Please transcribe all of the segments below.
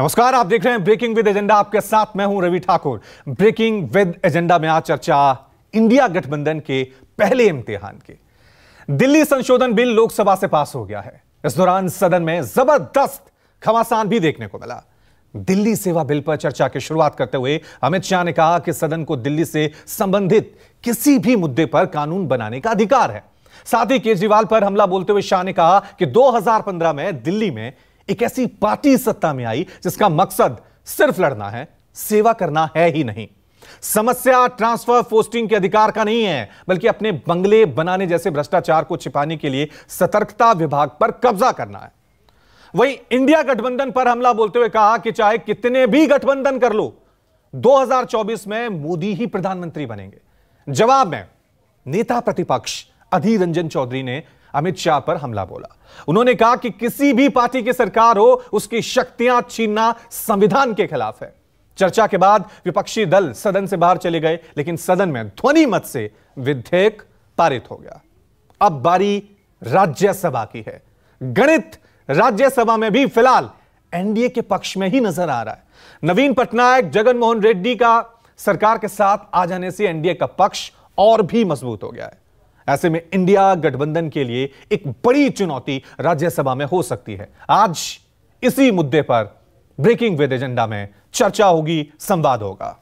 नमस्कार आप देख रहे हैं ब्रेकिंग विद एजेंडा आपके साथ मैं हूं Ravi Thakur breaking with agenda में आज चर्चा इंडिया गठबंधन के पहले इम्तिहान की दिल्ली संशोधन बिल लोकसभा से पास हो गया है इस दौरान सदन में जबरदस्त खमासान भी देखने को मिला दिल्ली सेवा बिल पर चर्चा की शुरुआत करते हुए अमित शाह ने कहा कि सदन को दिल्ली से संबंधित किसी भी मुद्दे पर कानून बनाने का अधिकार है साथ ही केजरीवाल पर हमला बोलते हुए शाह ने कहा कि 2015 में दिल्ली में एक ऐसी पार्टी सत्ता में आई जिसका मकसद सिर्फ लड़ना है सेवा करना है ही नहीं समस्या ट्रांसफर पोस्टिंग के अधिकार का नहीं है बल्कि अपने बंगले बनाने जैसे भ्रष्टाचार को छिपाने के लिए सतर्कता विभाग पर कब्जा करना है वहीं इंडिया गठबंधन पर हमला बोलते हुए कहा कि चाहे कितने भी गठबंधन कर लो 2024 में मोदी ही प्रधानमंत्री बनेंगे जवाब में नेता प्रतिपक्ष अधीर रंजन चौधरी ने अमित शाह पर हमला बोला उन्होंने कहा कि किसी भी पार्टी की सरकार हो उसकी शक्तियां छीनना संविधान के खिलाफ है चर्चा के बाद विपक्षी दल सदन से बाहर चले गए लेकिन सदन में ध्वनि मत से विधेयक पारित हो गया अब बारी राज्यसभा की है गणित राज्यसभा में भी फिलहाल एनडीए के पक्ष में ही नजर आ रहा है नवीन पटनायक जगनमोहन रेड्डी का सरकार के साथ आ जाने से एनडीए का पक्ष और भी मजबूत हो गया है ऐसे में इंडिया गठबंधन के लिए एक बड़ी चुनौती राज्यसभा में हो सकती है आज इसी मुद्दे पर ब्रेकिंग विद एजेंडा में चर्चा होगी संवाद होगा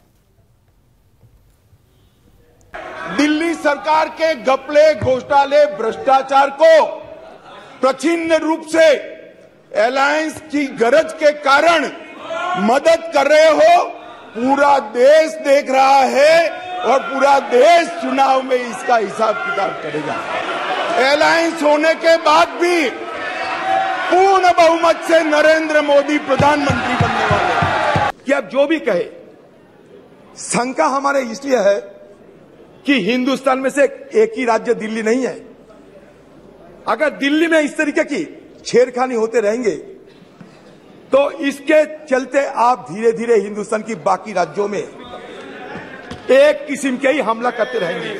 दिल्ली सरकार के घपले घोटाले भ्रष्टाचार को प्रचिन्न रूप से अलायंस की गरज के कारण मदद कर रहे हो पूरा देश देख रहा है और पूरा देश चुनाव में इसका हिसाब किताब करेगा एलायंस होने के बाद भी पूर्ण बहुमत से नरेंद्र मोदी प्रधानमंत्री बनने वाले कि अब जो भी कहे शंका हमारे इसलिए है कि हिंदुस्तान में से एक ही राज्य दिल्ली नहीं है अगर दिल्ली में इस तरीके की छेड़खानी होते रहेंगे तो इसके चलते आप धीरे धीरे हिंदुस्तान की बाकी राज्यों में एक किस्म के ही हमला करते रहेंगे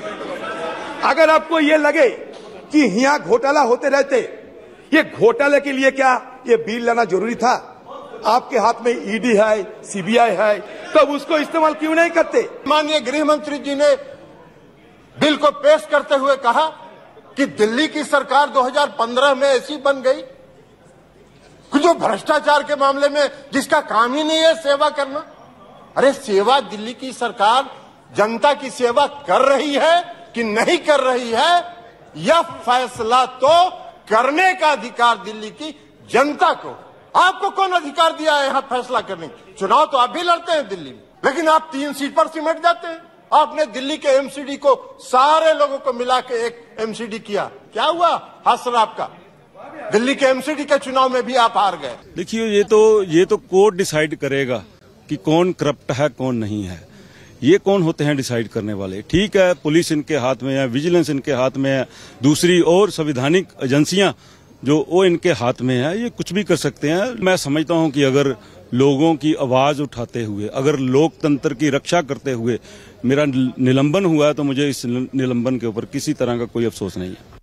अगर आपको ये लगे कि यहाँ घोटाला होते रहते ये घोटाले के लिए क्या ये बिल लाना जरूरी था आपके हाथ में ईडी e है सीबीआई है तब तो उसको इस्तेमाल क्यों नहीं करते माननीय गृह मंत्री जी ने बिल को पेश करते हुए कहा कि दिल्ली की सरकार 2015 में ऐसी बन गई कि जो भ्रष्टाचार के मामले में जिसका काम ही नहीं है सेवा करना अरे सेवा दिल्ली की सरकार जनता की सेवा कर रही है कि नहीं कर रही है यह फैसला तो करने का अधिकार दिल्ली की जनता को आपको कौन अधिकार दिया है यहाँ फैसला करने चुनाव तो आप भी लड़ते हैं दिल्ली में लेकिन आप तीन सीट पर सिमट जाते हैं आपने दिल्ली के एमसीडी को सारे लोगों को मिला के एक एमसीडी किया क्या हुआ हासिल आपका दिल्ली के एमसीडी के चुनाव में भी आप हार गए देखिए ये तो ये तो कोर्ट डिसाइड करेगा कि कौन करप्ट है कौन नहीं है ये कौन होते हैं डिसाइड करने वाले ठीक है पुलिस इनके हाथ में है विजिलेंस इनके हाथ में है दूसरी और संविधानिक एजेंसियां जो वो इनके हाथ में है ये कुछ भी कर सकते हैं मैं समझता हूं कि अगर लोगों की आवाज उठाते हुए अगर लोकतंत्र की रक्षा करते हुए मेरा निलंबन हुआ है तो मुझे इस निलंबन के ऊपर किसी तरह का कोई अफसोस नहीं है